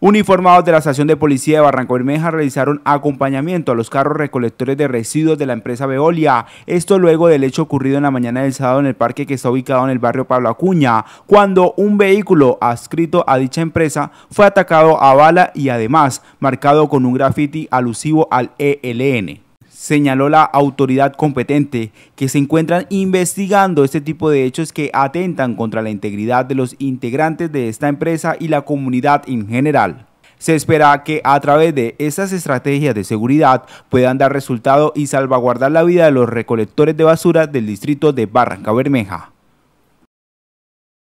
Uniformados de la estación de policía de Barranco Bermeja realizaron acompañamiento a los carros recolectores de residuos de la empresa Veolia. Esto luego del hecho ocurrido en la mañana del sábado en el parque que está ubicado en el barrio Pablo Acuña, cuando un vehículo adscrito a dicha empresa fue atacado a bala y además marcado con un graffiti alusivo al ELN señaló la autoridad competente, que se encuentran investigando este tipo de hechos que atentan contra la integridad de los integrantes de esta empresa y la comunidad en general. Se espera que a través de estas estrategias de seguridad puedan dar resultado y salvaguardar la vida de los recolectores de basura del distrito de Barranca Bermeja.